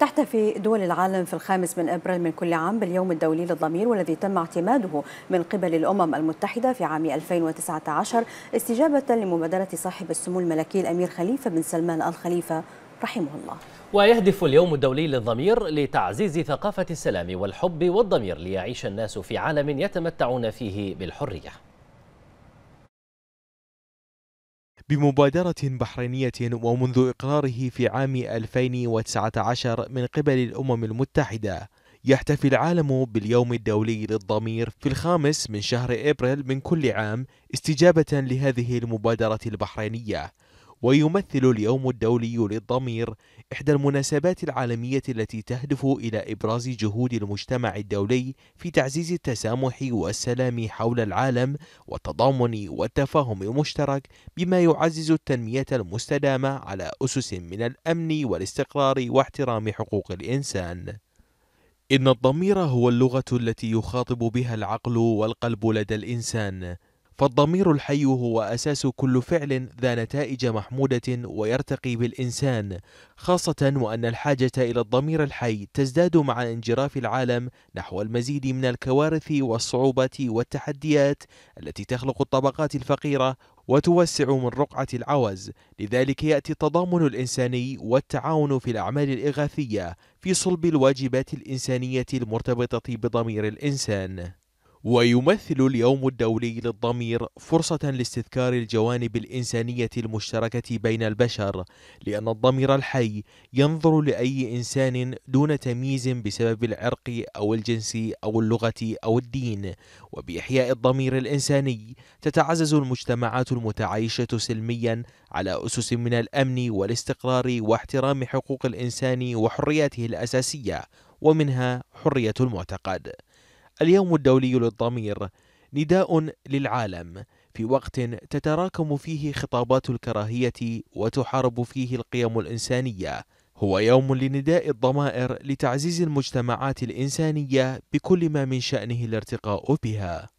تحتفي دول العالم في الخامس من ابريل من كل عام باليوم الدولي للضمير والذي تم اعتماده من قبل الامم المتحده في عام 2019 استجابه لمبادره صاحب السمو الملكي الامير خليفه بن سلمان الخليفه رحمه الله ويهدف اليوم الدولي للضمير لتعزيز ثقافة السلام والحب والضمير ليعيش الناس في عالم يتمتعون فيه بالحرية بمبادرة بحرينية ومنذ إقراره في عام 2019 من قبل الأمم المتحدة يحتفي العالم باليوم الدولي للضمير في الخامس من شهر ابريل من كل عام استجابة لهذه المبادرة البحرينية ويمثل اليوم الدولي للضمير إحدى المناسبات العالمية التي تهدف إلى إبراز جهود المجتمع الدولي في تعزيز التسامح والسلام حول العالم والتضامن والتفاهم المشترك بما يعزز التنمية المستدامة على أسس من الأمن والاستقرار واحترام حقوق الإنسان. إن الضمير هو اللغة التي يخاطب بها العقل والقلب لدى الإنسان، فالضمير الحي هو أساس كل فعل ذا نتائج محمودة ويرتقي بالإنسان خاصة وأن الحاجة إلى الضمير الحي تزداد مع انجراف العالم نحو المزيد من الكوارث والصعوبات والتحديات التي تخلق الطبقات الفقيرة وتوسع من رقعة العوز لذلك يأتي التضامن الإنساني والتعاون في الأعمال الإغاثية في صلب الواجبات الإنسانية المرتبطة بضمير الإنسان ويمثل اليوم الدولي للضمير فرصة لاستذكار الجوانب الإنسانية المشتركة بين البشر، لأن الضمير الحي ينظر لأي إنسان دون تمييز بسبب العرق أو الجنس أو اللغة أو الدين، وبإحياء الضمير الإنساني تتعزز المجتمعات المتعايشة سلميا على أسس من الأمن والاستقرار واحترام حقوق الإنسان وحرياته الأساسية، ومنها حرية المعتقد. اليوم الدولي للضمير نداء للعالم في وقت تتراكم فيه خطابات الكراهية وتحارب فيه القيم الإنسانية هو يوم لنداء الضمائر لتعزيز المجتمعات الإنسانية بكل ما من شأنه الارتقاء بها